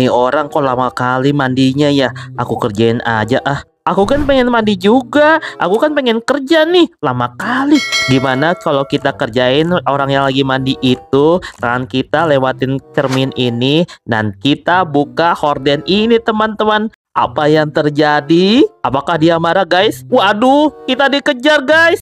Ini orang kok lama kali mandinya ya. Aku kerjain aja ah. Aku kan pengen mandi juga. Aku kan pengen kerja nih. Lama kali. Gimana kalau kita kerjain orang yang lagi mandi itu, tangan kita lewatin cermin ini dan kita buka horden ini, teman-teman. Apa yang terjadi? Apakah dia marah, guys? Waduh, kita dikejar, guys.